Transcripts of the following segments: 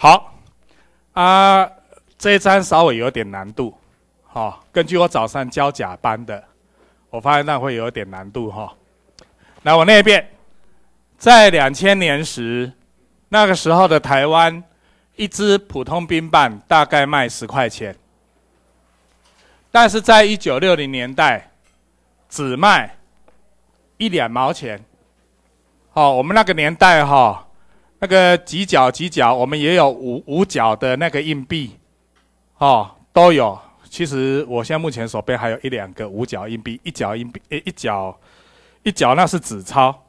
好，啊，这一张稍微有点难度，好，根据我早上教甲班的，我发现那会有点难度，哈。来，我念一遍。在两千年时，那个时候的台湾，一支普通冰棒大概卖十块钱，但是在一九六零年代，只卖一两毛钱。好，我们那个年代，哈。那个几角几角，我们也有五五角的那个硬币，哦，都有。其实我现在目前手边还有一两个五角硬币，一角硬币，诶，一角，一角那是纸钞，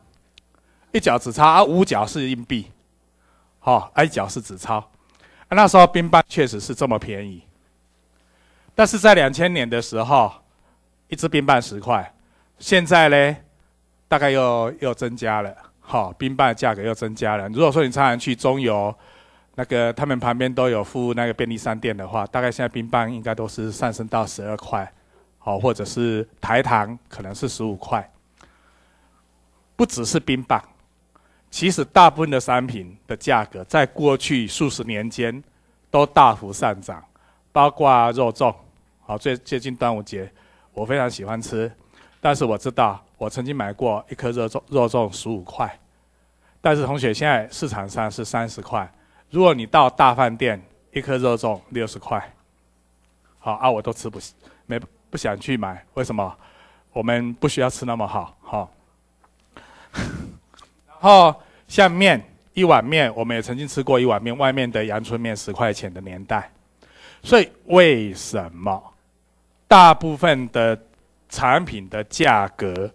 一角纸钞，而五角是硬币，哦，一角是纸钞。那时候冰棒确实是这么便宜，但是在两千年的时候，一支冰棒十块，现在呢，大概又又增加了。好，冰棒的价格又增加了。如果说你常常去中油，那个他们旁边都有附那个便利商店的话，大概现在冰棒应该都是上升到十二块，好，或者是台糖可能是十五块。不只是冰棒，其实大部分的商品的价格在过去数十年间都大幅上涨，包括肉粽。好，最最近端午节我非常喜欢吃，但是我知道。我曾经买过一颗肉粽，肉粽十五块，但是同学现在市场上是三十块。如果你到大饭店，一颗肉粽六十块，好啊，我都吃不没不想去买。为什么？我们不需要吃那么好，好。然后像面一碗面，我们也曾经吃过一碗面，外面的阳春面十块钱的年代。所以为什么大部分的产品的价格？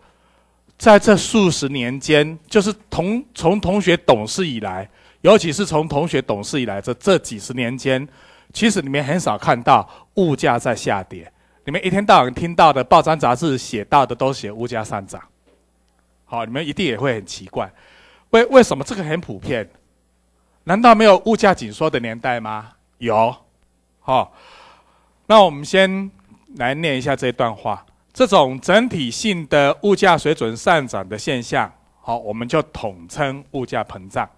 在这数十年间，就是同从同学懂事以来，尤其是从同学懂事以来这这几十年间，其实你们很少看到物价在下跌。你们一天到晚听到的、报章杂志写到的，都写物价上涨。好，你们一定也会很奇怪，为为什么这个很普遍？难道没有物价紧缩的年代吗？有，好，那我们先来念一下这段话。这种整体性的物价水准上涨的现象，好，我们就统称物价膨胀。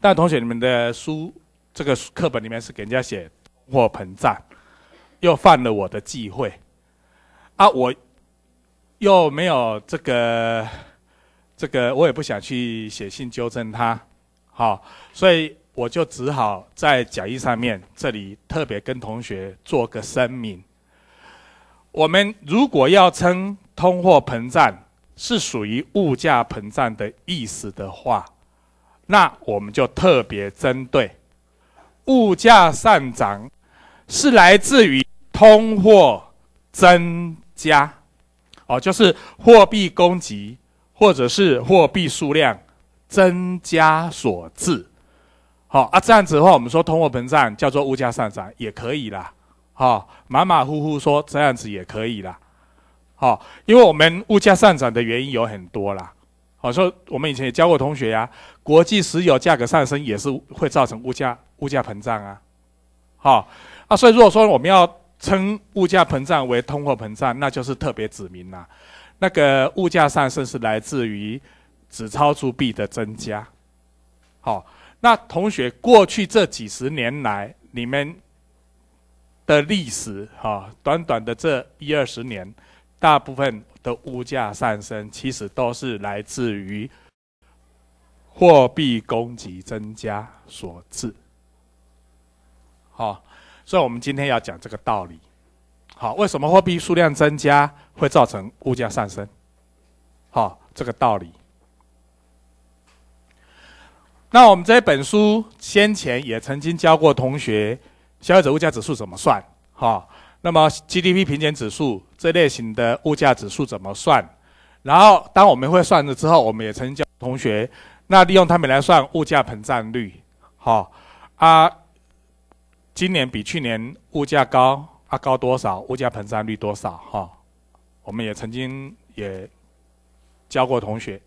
但同学你们的书，这个课本里面是给人家写通货膨胀，又犯了我的忌讳啊！我又没有这个，这个我也不想去写信纠正他，好，所以我就只好在讲义上面这里特别跟同学做个声明。我们如果要称通货膨胀是属于物价膨胀的意思的话，那我们就特别针对物价上涨是来自于通货增加，哦，就是货币供给或者是货币数量增加所致。好啊，这样子的话，我们说通货膨胀叫做物价上涨也可以啦。好，马马虎虎说这样子也可以啦，好，因为我们物价上涨的原因有很多啦。好说，我们以前也教过同学呀，国际石油价格上升也是会造成物价物价膨胀啊。好啊，所以如果说我们要称物价膨胀为通货膨胀，那就是特别指明啦。那个物价上升是来自于纸钞铸币的增加。好，那同学过去这几十年来，你们。的历史哈，短短的这一二十年，大部分的物价上升，其实都是来自于货币供给增加所致。好，所以我们今天要讲这个道理。好，为什么货币数量增加会造成物价上升？好，这个道理。那我们这本书先前也曾经教过同学。消费者物价指数怎么算？哈，那么 GDP 平减指数这类型的物价指数怎么算？然后当我们会算了之后，我们也曾经教同学，那利用他们来算物价膨胀率，哈啊，今年比去年物价高啊高多少？物价膨胀率多少？哈，我们也曾经也教过同学，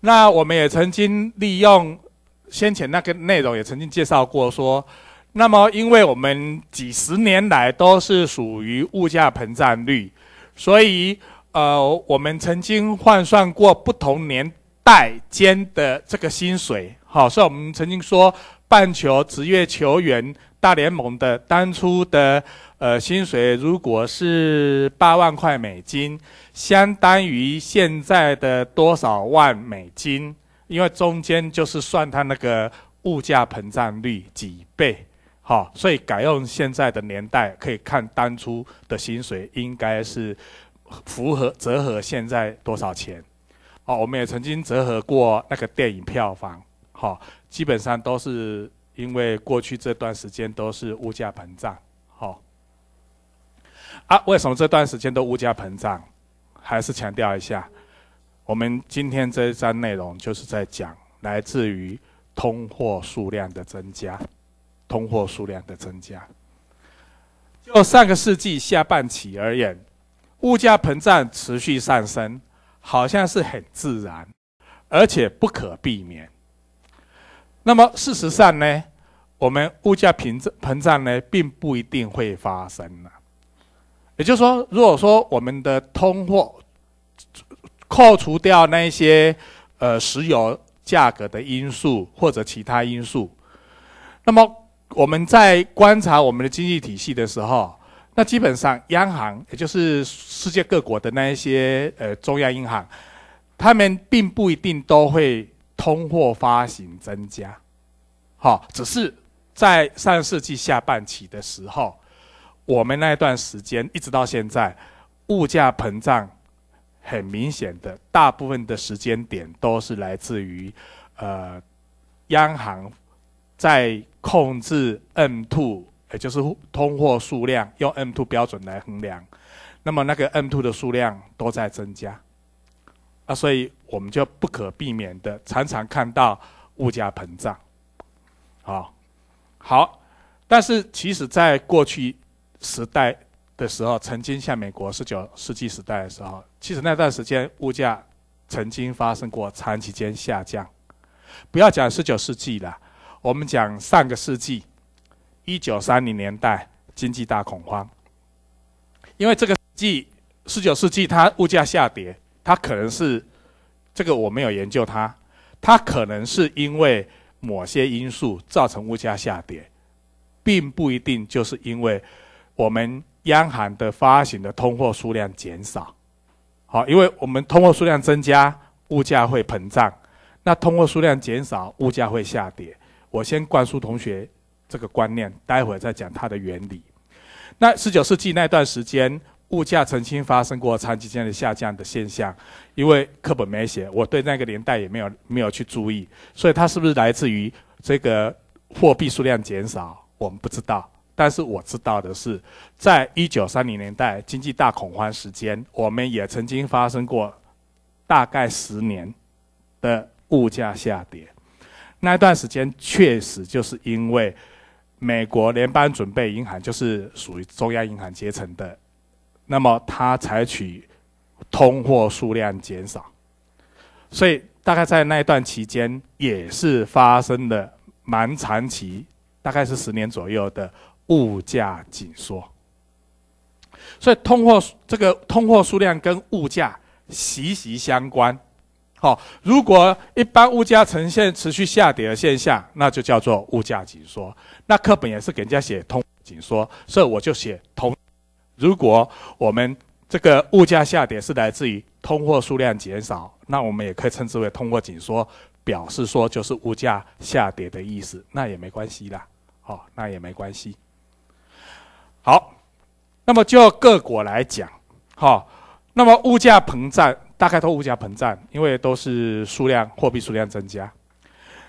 那我们也曾经利用先前那个内容也曾经介绍过说。那么，因为我们几十年来都是属于物价膨胀率，所以，呃，我们曾经换算过不同年代间的这个薪水。好，所以我们曾经说，棒球职业球员大联盟的当初的呃薪水，如果是八万块美金，相当于现在的多少万美金？因为中间就是算它那个物价膨胀率几倍。好，所以改用现在的年代，可以看当初的薪水应该是符合折合现在多少钱。好，我们也曾经折合过那个电影票房。好，基本上都是因为过去这段时间都是物价膨胀。好，啊，为什么这段时间都物价膨胀？还是强调一下，我们今天这一章内容就是在讲来自于通货数量的增加。通货数量的增加，就上个世纪下半期而言，物价膨胀持续上升，好像是很自然，而且不可避免。那么，事实上呢，我们物价平膨胀呢，并不一定会发生呢。也就是说，如果说我们的通货扣除掉那些呃石油价格的因素或者其他因素，那么我们在观察我们的经济体系的时候，那基本上央行，也就是世界各国的那一些呃中央银行，他们并不一定都会通货发行增加，好，只是在上世纪下半期的时候，我们那一段时间一直到现在，物价膨胀很明显的，大部分的时间点都是来自于呃央行在。控制 M two，也就是通货数量，用 M two 标准来衡量，那么那个 M two 的数量都在增加，啊，所以我们就不可避免的常常看到物价膨胀，啊，好，但是其实在过去时代的时候，曾经像美国十九世纪时代的时候，其实那段时间物价曾经发生过长期间下降，不要讲十九世纪了。我们讲上个世纪一九三零年代经济大恐慌，因为这个世纪十九世纪，它物价下跌，它可能是这个我没有研究它，它可能是因为某些因素造成物价下跌，并不一定就是因为我们央行的发行的通货数量减少。好，因为我们通货数量增加，物价会膨胀；那通货数量减少，物价会下跌。我先灌输同学这个观念，待会儿再讲它的原理。那十九世纪那段时间，物价曾经发生过长期间的下降的现象，因为课本没写，我对那个年代也没有没有去注意，所以它是不是来自于这个货币数量减少，我们不知道。但是我知道的是，在一九三零年代经济大恐慌时间，我们也曾经发生过大概十年的物价下跌。那一段时间确实就是因为美国联邦准备银行就是属于中央银行阶层的，那么它采取通货数量减少，所以大概在那一段期间也是发生了蛮长期，大概是十年左右的物价紧缩，所以通货这个通货数量跟物价息息相关。好，如果一般物价呈现持续下跌的现象，那就叫做物价紧缩。那课本也是给人家写通紧缩，所以我就写通。如果我们这个物价下跌是来自于通货数量减少，那我们也可以称之为通货紧缩，表示说就是物价下跌的意思，那也没关系啦。好，那也没关系。好，那么就各国来讲，好，那么物价膨胀。大概都物价膨胀，因为都是数量货币数量增加。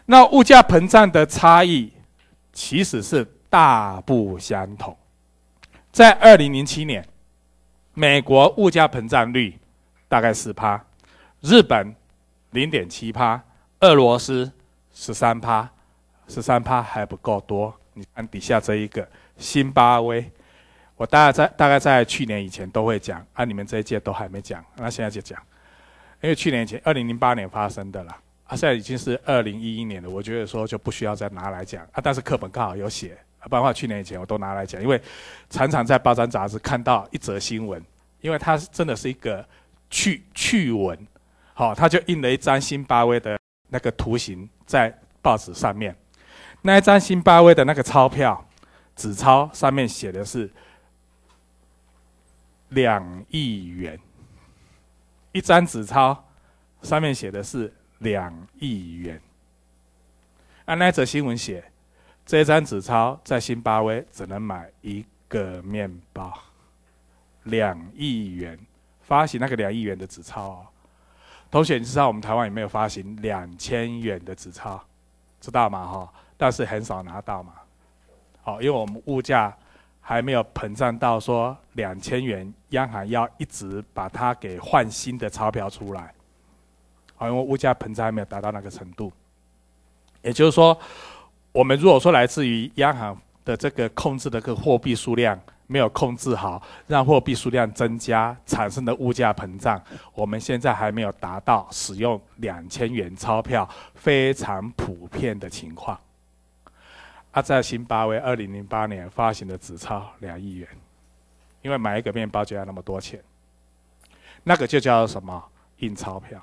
那物价膨胀的差异其实是大不相同。在二零零七年，美国物价膨胀率大概四趴，日本零点七趴，俄罗斯十三趴，十三趴还不够多。你看底下这一个新巴威，我大概在大概在去年以前都会讲，啊，你们这一届都还没讲，那现在就讲。因为去年前二零零八年发生的啦，啊现在已经是二零一一年了，我觉得说就不需要再拿来讲啊。但是课本刚好有写，不然的话去年以前我都拿来讲，因为常常在报章杂志看到一则新闻，因为它真的是一个趣趣闻，好，他就印了一张新巴威的那个图形在报纸上面，那一张新巴威的那个钞票纸钞上面写的是两亿元。一张纸钞，上面写的是两亿元。啊，那则新闻写，这一张纸钞在新巴威只能买一个面包。两亿元发行那个两亿元的纸钞哦。同学，你知道我们台湾有没有发行两千元的纸钞？知道吗？哈，但是很少拿到嘛。好，因为我们物价。还没有膨胀到说两千元，央行要一直把它给换新的钞票出来，好，因为物价膨胀还没有达到那个程度。也就是说，我们如果说来自于央行的这个控制的个货币数量没有控制好，让货币数量增加产生的物价膨胀，我们现在还没有达到使用两千元钞票非常普遍的情况。他在新巴威二零零八年发行的纸钞两亿元，因为买一个面包就要那么多钱，那个就叫什么印钞票。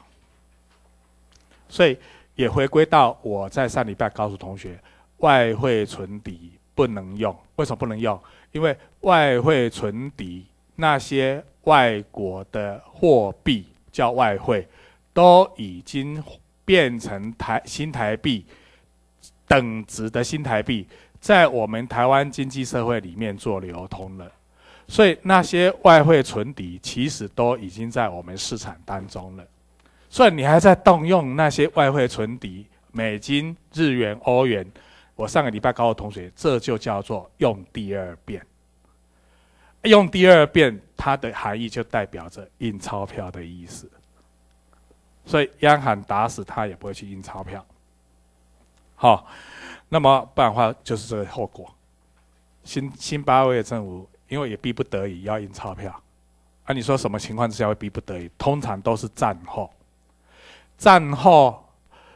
所以也回归到我在上礼拜告诉同学，外汇存底不能用。为什么不能用？因为外汇存底那些外国的货币叫外汇，都已经变成台新台币。等值的新台币在我们台湾经济社会里面做流通了，所以那些外汇存底其实都已经在我们市场当中了。所以你还在动用那些外汇存底，美金、日元、欧元。我上个礼拜告诉同学，这就叫做用第二遍。用第二遍，它的含义就代表着印钞票的意思。所以央行打死他也不会去印钞票。好，那么不然话就是这个后果。新新巴威的政府因为也逼不得已要印钞票，啊，你说什么情况之下会逼不得已？通常都是战后，战后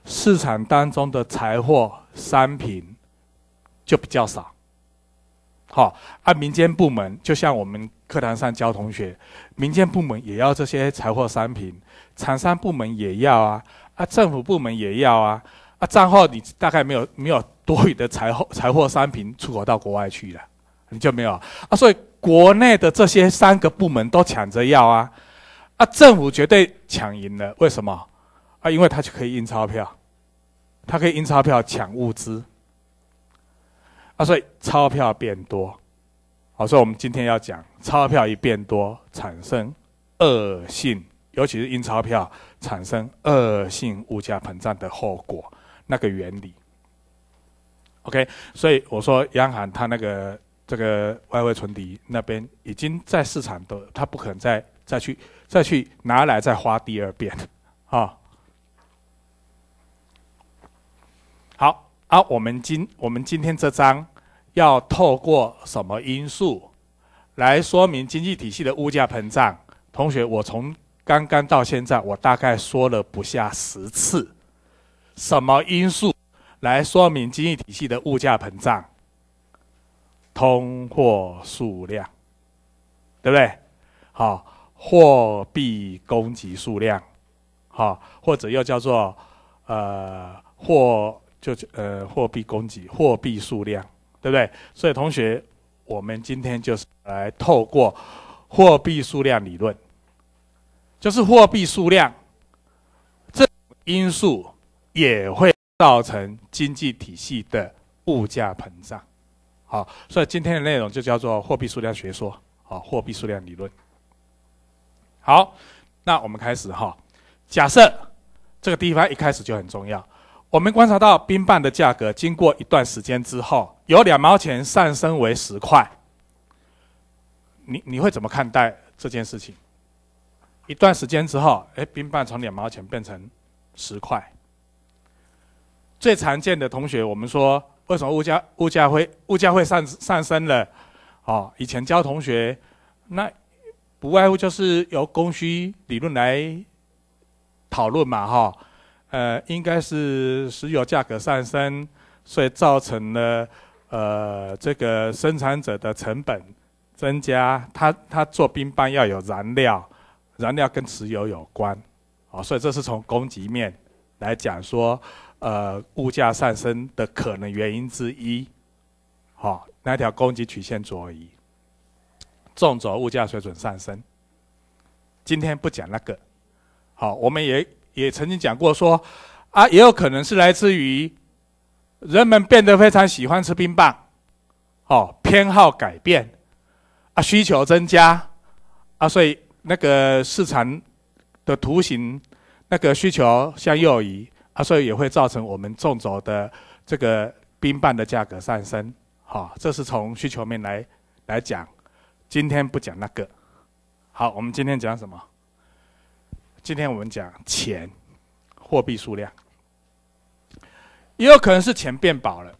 市场当中的财货商品就比较少。好，按民间部门，就像我们课堂上教同学，民间部门也要这些财货商品，厂商部门也要啊，啊，政府部门也要啊。啊，账号你大概没有没有多余的财货财货商品出口到国外去了，你就没有啊，所以国内的这些三个部门都抢着要啊啊，政府绝对抢赢了，为什么啊？因为他就可以印钞票，他可以印钞票抢物资啊，所以钞票变多，好，所以我们今天要讲钞票一变多，产生恶性，尤其是印钞票产生恶性物价膨胀的后果。那个原理，OK，所以我说央行它那个这个外汇存底那边已经在市场都，它不可能再再去再去拿来再花第二遍啊。好啊，我们今我们今天这章要透过什么因素来说明经济体系的物价膨胀？同学，我从刚刚到现在，我大概说了不下十次。什么因素来说明经济体系的物价膨胀？通货数量，对不对？好，货币供给数量，好，或者又叫做呃，货就呃货币供给，货币数量，对不对？所以，同学，我们今天就是来透过货币数量理论，就是货币数量这因素。也会造成经济体系的物价膨胀，好，所以今天的内容就叫做货币数量学说，好，货币数量理论。好，那我们开始哈。假设这个地方一开始就很重要，我们观察到冰棒的价格经过一段时间之后，由两毛钱上升为十块，你你会怎么看待这件事情？一段时间之后，哎，冰棒从两毛钱变成十块。最常见的同学，我们说为什么物价物价会物价会上上升了？哦，以前教同学，那不外乎就是由供需理论来讨论嘛，哈。呃，应该是石油价格上升，所以造成了呃这个生产者的成本增加。他他做冰棒要有燃料，燃料跟石油有关，啊，所以这是从供给面来讲说。呃，物价上升的可能原因之一，好，那条供给曲线左移，纵轴物价水准上升。今天不讲那个，好，我们也也曾经讲过说，啊，也有可能是来自于人们变得非常喜欢吃冰棒，哦，偏好改变，啊，需求增加，啊，所以那个市场的图形，那个需求向右移。所以也会造成我们纵轴的这个冰棒的价格上升，好，这是从需求面来来讲。今天不讲那个，好，我们今天讲什么？今天我们讲钱，货币数量，也有可能是钱变薄了，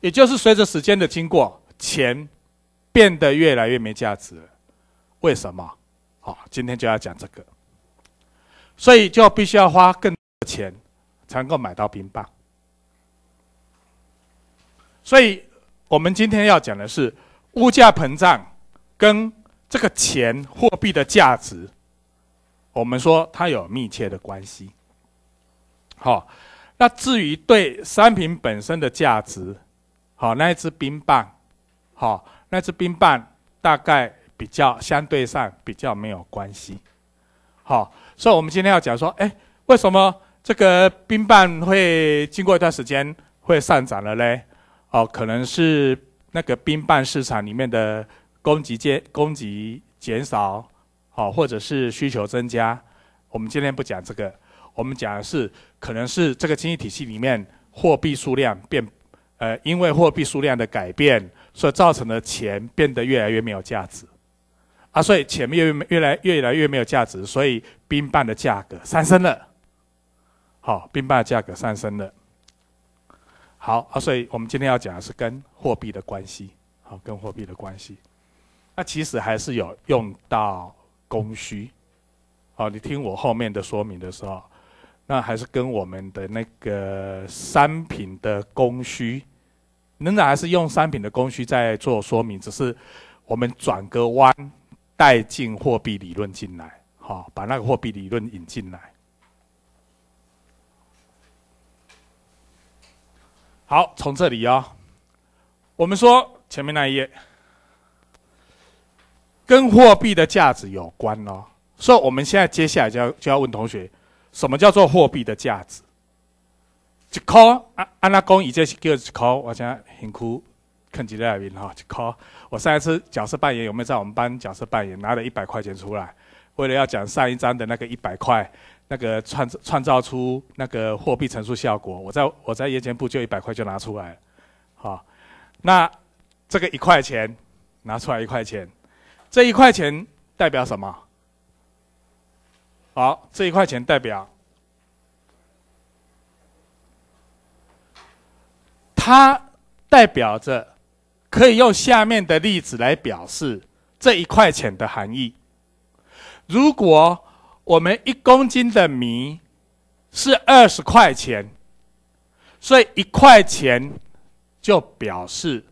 也就是随着时间的经过，钱变得越来越没价值了。为什么？好，今天就要讲这个。所以就必须要花更多的钱才能够买到冰棒。所以我们今天要讲的是，物价膨胀跟这个钱货币的价值，我们说它有密切的关系。好，那至于对商品本身的价值，好，那一只冰棒，好，那只冰棒大概比较相对上比较没有关系，好。所以，我们今天要讲说，哎，为什么这个冰棒会经过一段时间会上涨了嘞？哦，可能是那个冰棒市场里面的供给减供给减少，好，或者是需求增加。我们今天不讲这个，我们讲的是，可能是这个经济体系里面货币数量变，呃，因为货币数量的改变所造成的钱变得越来越没有价值。啊，所以钱越越来越来越没有价值，所以冰棒的价格上升了。好，冰棒的价格上升了。好，啊，所以我们今天要讲的是跟货币的关系，好，跟货币的关系。那其实还是有用到供需。好，你听我后面的说明的时候，那还是跟我们的那个商品的供需，仍然还是用商品的供需在做说明，只是我们转个弯。带进货币理论进来，好，把那个货币理论引进来。好，从这里哦，我们说前面那一页跟货币的价值有关哦，所以我们现在接下来就要就要问同学，什么叫做货币的价值？就考安安拉公这是就一考，我想很酷。看吉代人哈，就靠我上一次角色扮演有没有在我们班角色扮演拿了一百块钱出来？为了要讲上一章的那个一百块，那个创创造出那个货币乘数效果，我在我在夜间部就一百块就拿出来好，那这个一块钱拿出来一块钱，这一块钱代表什么？好，这一块钱代表它代表着。可以用下面的例子来表示这一块钱的含义。如果我们一公斤的米是二十块钱，所以一块钱就表示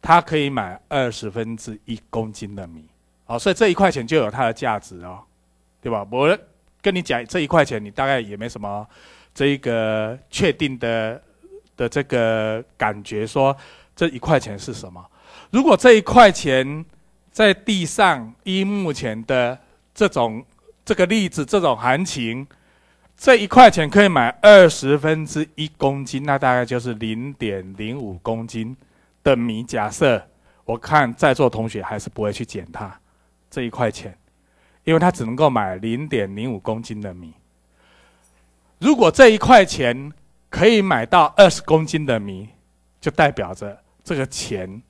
它可以买二十分之一公斤的米。好，所以这一块钱就有它的价值哦，对吧？我跟你讲这一块钱，你大概也没什么这个确定的的这个感觉说。这一块钱是什么？如果这一块钱在地上以目前的这种这个例子这种行情，这一块钱可以买二十分之一公斤，那大概就是零点零五公斤的米。假设我看在座同学还是不会去捡它这一块钱，因为它只能够买零点零五公斤的米。如果这一块钱可以买到二十公斤的米，就代表着。这个钱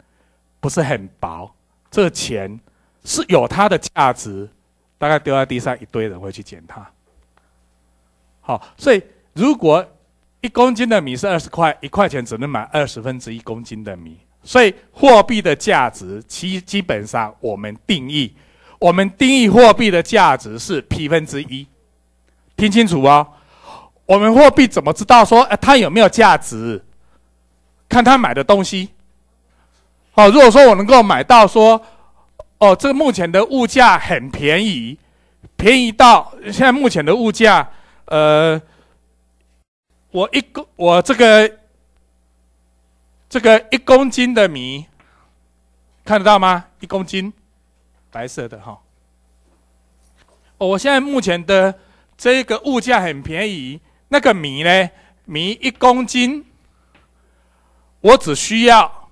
不是很薄，这个钱是有它的价值，大概丢在地上一堆人会去捡它。好，所以如果一公斤的米是二十块，一块钱只能买二十分之一公斤的米。所以货币的价值，其基本上我们定义，我们定义货币的价值是 P 分之一。听清楚啊，我们货币怎么知道说哎它有没有价值？看它买的东西。好，如果说我能够买到说，哦，这目前的物价很便宜，便宜到现在目前的物价，呃，我一公我这个这个一公斤的米，看得到吗？一公斤，白色的哈。哦，我现在目前的这个物价很便宜，那个米呢？米一公斤，我只需要。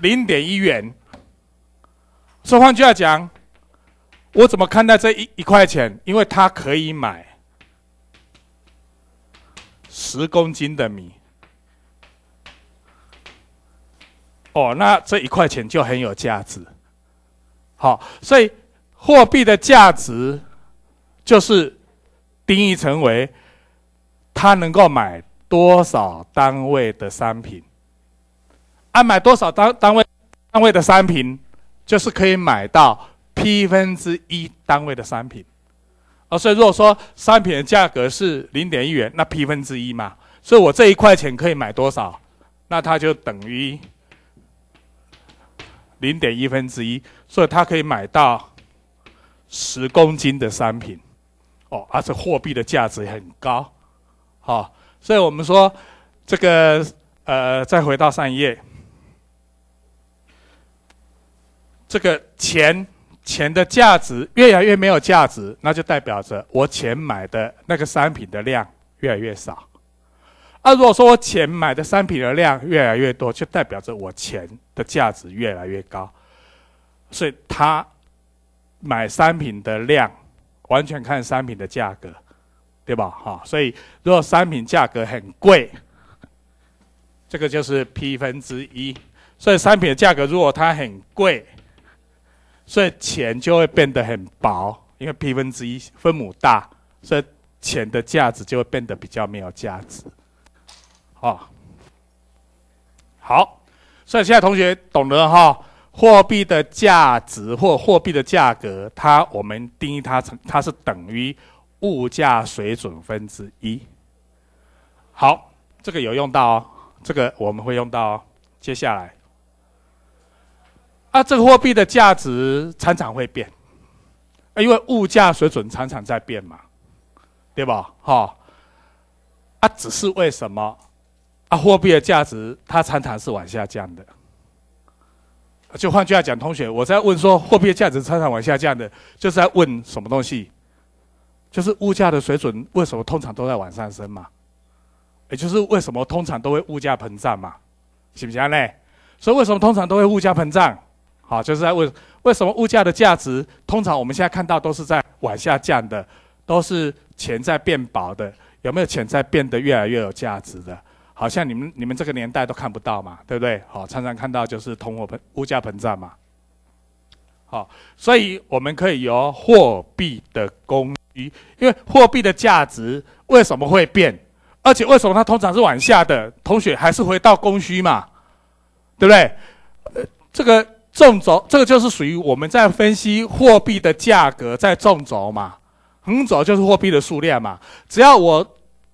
零点一元，说换句话讲，我怎么看待这一一块钱？因为它可以买十公斤的米，哦，那这一块钱就很有价值。好，所以货币的价值就是定义成为它能够买多少单位的商品。按买多少单单位单位的商品，就是可以买到 P 分之一单位的商品。哦，所以如果说商品的价格是零点一元，那 P 分之一嘛，所以我这一块钱可以买多少？那它就等于零点一分之一，所以它可以买到十公斤的商品。哦，而且货币的价值很高。好，所以我们说这个呃，再回到上一页。这个钱钱的价值越来越没有价值，那就代表着我钱买的那个商品的量越来越少。啊，如果说我钱买的商品的量越来越多，就代表着我钱的价值越来越高。所以，他买商品的量完全看商品的价格，对吧？哈，所以如果商品价格很贵，这个就是 P 分之一。所以，商品的价格如果它很贵。所以钱就会变得很薄，因为 P 分之一分母大，所以钱的价值就会变得比较没有价值，哦，好，所以现在同学懂得哈，货币的价值或货币的价格，它我们定义它成它是等于物价水准分之一，好，这个有用到哦，这个我们会用到哦，接下来。啊，这个货币的价值常常会变，因为物价水准常常在变嘛，对吧？哈，啊，只是为什么啊，货币的价值它常常是往下降的。就换句话讲，同学，我在问说，货币的价值常常往下降的，就是在问什么东西？就是物价的水准为什么通常都在往上升嘛？也就是为什么通常都会物价膨胀嘛？行不行嘞？所以为什么通常都会物价膨胀？好，就是在问为什么物价的价值，通常我们现在看到都是在往下降的，都是钱在变薄的，有没有钱在变得越来越有价值的？好像你们你们这个年代都看不到嘛，对不对？好，常常看到就是通货膨物价膨胀嘛。好，所以我们可以由货币的供需，因为货币的价值为什么会变，而且为什么它通常是往下的？同学还是回到供需嘛，对不对？呃，这个。纵轴这个就是属于我们在分析货币的价格在纵轴嘛，横轴就是货币的数量嘛。只要我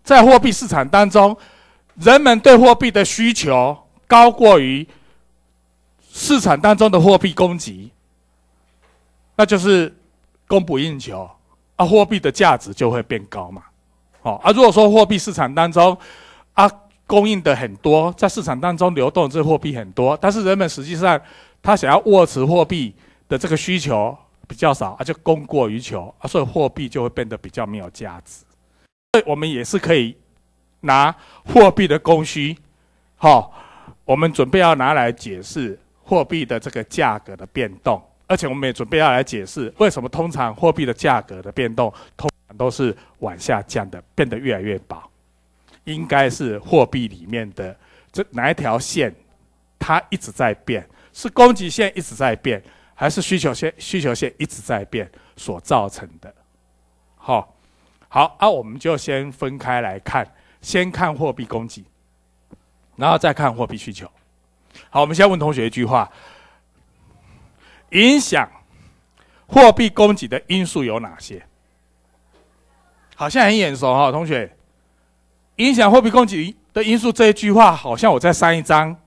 在货币市场当中，人们对货币的需求高过于市场当中的货币供给，那就是供不应求啊，货币的价值就会变高嘛。好啊，如果说货币市场当中啊供应的很多，在市场当中流动这货币很多，但是人们实际上。他想要握持货币的这个需求比较少，而且供过于求，啊，所以货币就会变得比较没有价值。所以我们也是可以拿货币的供需，好，我们准备要拿来解释货币的这个价格的变动，而且我们也准备要来解释为什么通常货币的价格的变动通常都是往下降的，变得越来越薄，应该是货币里面的这哪一条线它一直在变。是供给线一直在变，还是需求线需求线一直在变所造成的？好，好，那我们就先分开来看，先看货币供给，然后再看货币需求。好，我们先问同学一句话：影响货币供给的因素有哪些？好像很眼熟哈，同学，影响货币供给的因素这一句话，好像我在上一章。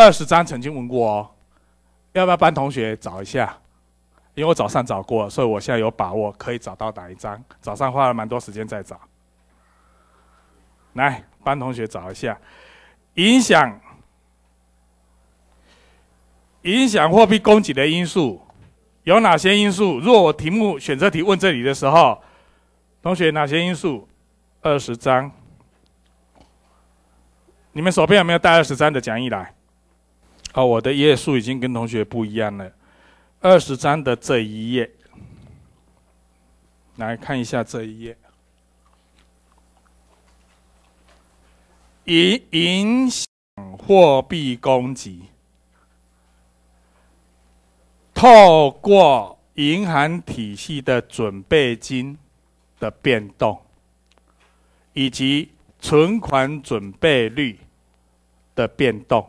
二十张曾经问过哦，要不要帮同学找一下？因为我早上找过，所以我现在有把握可以找到哪一张。早上花了蛮多时间在找，来帮同学找一下。影响影响货币供给的因素有哪些因素？若我题目选择题问这里的时候，同学哪些因素？二十张，你们手边有没有带二十张的讲义来？好，我的页数已经跟同学不一样了。二十章的这一页，来看一下这一页。影影响货币供给，透过银行体系的准备金的变动，以及存款准备率的变动。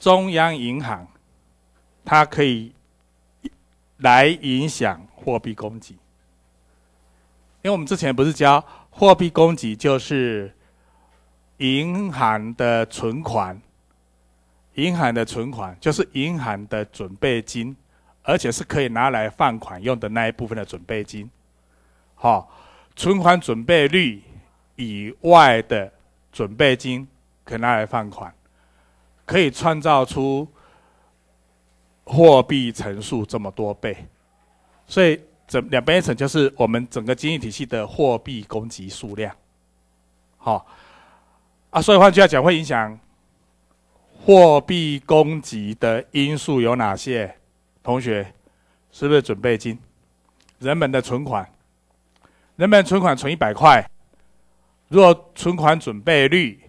中央银行，它可以来影响货币供给，因为我们之前不是教，货币供给就是银行的存款，银行的存款就是银行的准备金，而且是可以拿来放款用的那一部分的准备金，好，存款准备率以外的准备金可拿来放款。可以创造出货币乘数这么多倍，所以整两边乘就是我们整个经济体系的货币供给数量。好，啊，所以换句话讲，会影响货币供给的因素有哪些？同学，是不是准备金、人们的存款？人们存款存一百块，若存款准备率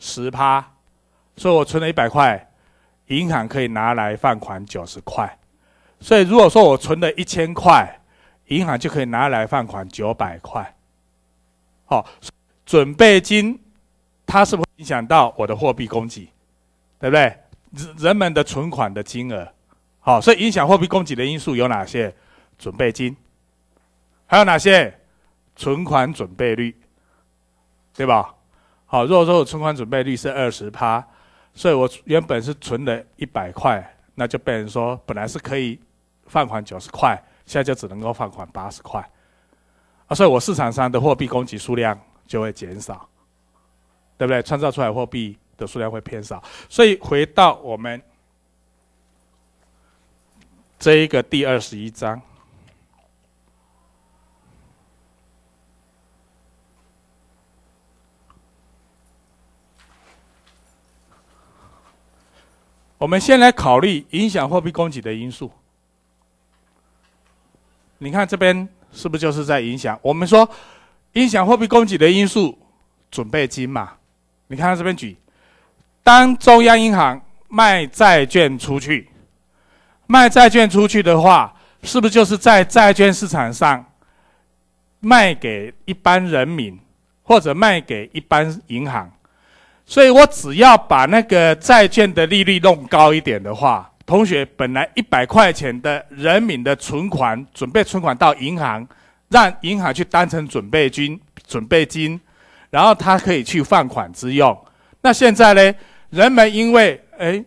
十趴。所以，我存了一百块，银行可以拿来放款九十块。所以，如果说我存了一千块，银行就可以拿来放款九百块。好，准备金，它是不是影响到我的货币供给？对不对？人人们的存款的金额。好，所以影响货币供给的因素有哪些？准备金，还有哪些？存款准备率，对吧？好，如果说我存款准备率是二十趴。所以我原本是存了一百块，那就被人说本来是可以放款九十块，现在就只能够放款八十块，啊，所以我市场上的货币供给数量就会减少，对不对？创造出来货币的数量会偏少，所以回到我们这一个第二十一章。我们先来考虑影响货币供给的因素。你看这边是不是就是在影响？我们说影响货币供给的因素，准备金嘛。你看这边举，当中央银行卖债券出去，卖债券出去的话，是不是就是在债券市场上卖给一般人民，或者卖给一般银行？所以我只要把那个债券的利率弄高一点的话，同学本来一百块钱的人民的存款，准备存款到银行，让银行去当成准备金、准备金，然后他可以去放款之用。那现在呢，人们因为诶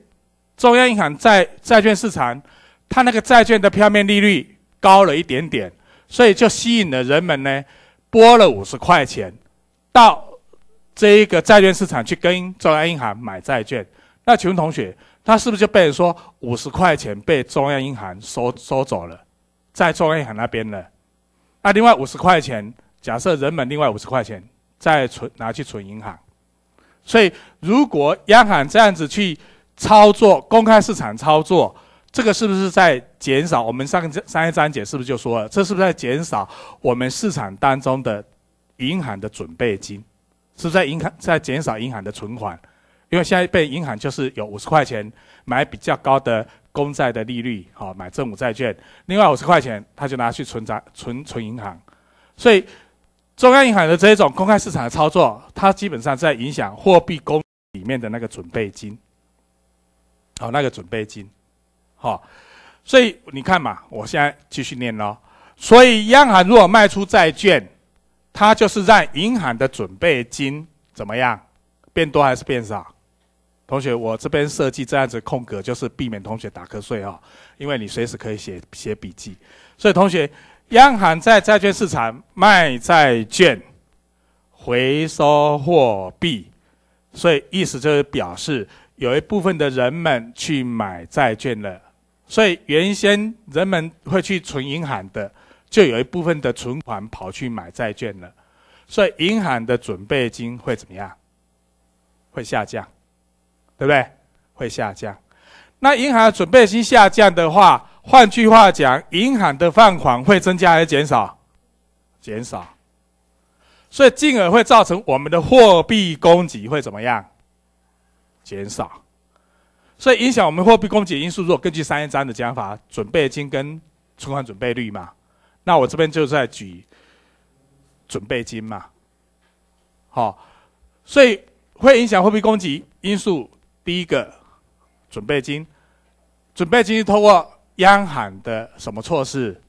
中央银行在债券市场，他那个债券的票面利率高了一点点，所以就吸引了人们呢，拨了五十块钱到。这一个债券市场去跟中央银行买债券，那请问同学，他是不是就被人说五十块钱被中央银行收收走了，在中央银行那边了？那另外五十块钱，假设人们另外五十块钱再存拿去存银行，所以如果央行这样子去操作公开市场操作，这个是不是在减少？我们上上一章节是不是就说了，这是不是在减少我们市场当中的银行的准备金？是在银行在减少银行的存款，因为现在被银行就是有五十块钱买比较高的公债的利率，好买政府债券，另外五十块钱他就拿去存在存存银行，所以中央银行的这一种公开市场的操作，它基本上在影响货币公里面的那个准备金，好那个准备金，好，所以你看嘛，我现在继续念喽，所以央行如果卖出债券。它就是让银行的准备金怎么样变多还是变少？同学，我这边设计这样子空格，就是避免同学打瞌睡哦，因为你随时可以写写笔记。所以，同学，央行在债券市场卖债券，回收货币，所以意思就是表示有一部分的人们去买债券了。所以，原先人们会去存银行的。就有一部分的存款跑去买债券了，所以银行的准备金会怎么样？会下降，对不对？会下降。那银行准备金下降的话，换句话讲，银行的放款会增加还是减少？减少。所以进而会造成我们的货币供给会怎么样？减少。所以影响我们货币供给因素，如果根据三一章的讲法，准备金跟存款准备率嘛。那我这边就在举准备金嘛，好，所以会影响货币供给因素。第一个准备金，准备金是通过央行的什么措施？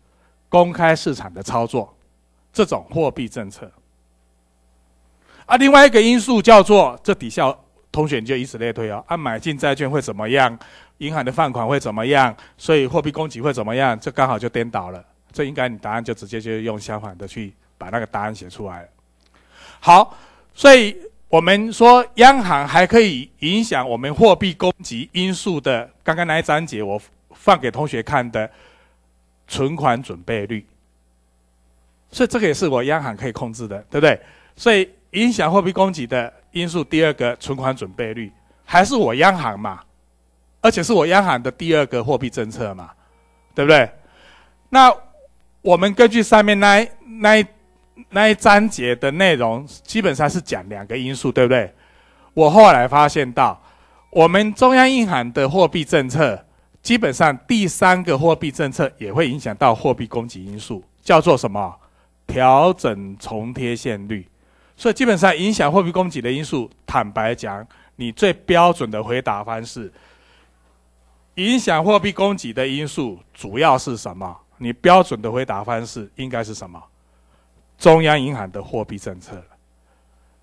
公开市场的操作，这种货币政策。啊，另外一个因素叫做这底下同学你就以此类推啊。啊，买进债券会怎么样？银行的放款会怎么样？所以货币供给会怎么样？这刚好就颠倒了。这应该你答案就直接就用相反的去把那个答案写出来。好，所以我们说央行还可以影响我们货币供给因素的。刚刚那一章节我放给同学看的存款准备率，所以这个也是我央行可以控制的，对不对？所以影响货币供给的因素第二个存款准备率还是我央行嘛，而且是我央行的第二个货币政策嘛，对不对？那我们根据上面那一、那一、那一章节的内容，基本上是讲两个因素，对不对？我后来发现到，我们中央银行的货币政策，基本上第三个货币政策也会影响到货币供给因素，叫做什么？调整重贴现率。所以基本上影响货币供给的因素，坦白讲，你最标准的回答方式，影响货币供给的因素主要是什么？你标准的回答方式应该是什么？中央银行的货币政策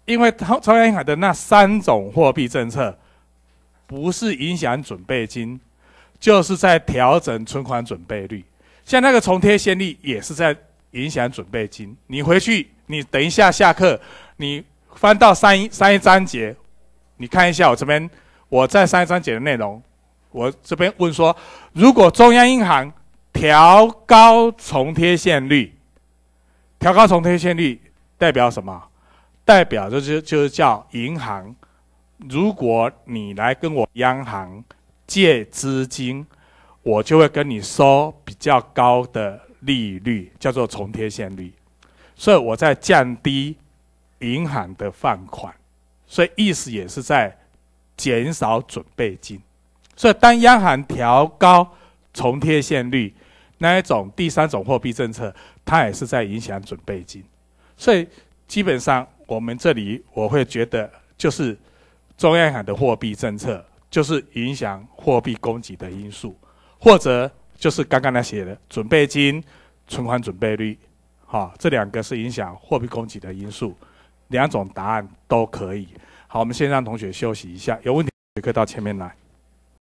因为超中央银行的那三种货币政策，不是影响准备金，就是在调整存款准备率。像那个重贴现率也是在影响准备金。你回去，你等一下下课，你翻到三一三一章节，你看一下我这边我在三一章节的内容。我这边问说，如果中央银行调高重贴现率，调高重贴现率代表什么？代表就是就是叫银行，如果你来跟我央行借资金，我就会跟你收比较高的利率，叫做重贴现率。所以我在降低银行的放款，所以意思也是在减少准备金。所以当央行调高重贴现率。那一种第三种货币政策，它也是在影响准备金，所以基本上我们这里我会觉得，就是中央行的货币政策就是影响货币供给的因素，或者就是刚刚那写的准备金存款准备率，哈，这两个是影响货币供给的因素，两种答案都可以。好，我们先让同学休息一下，有问题可以到前面来。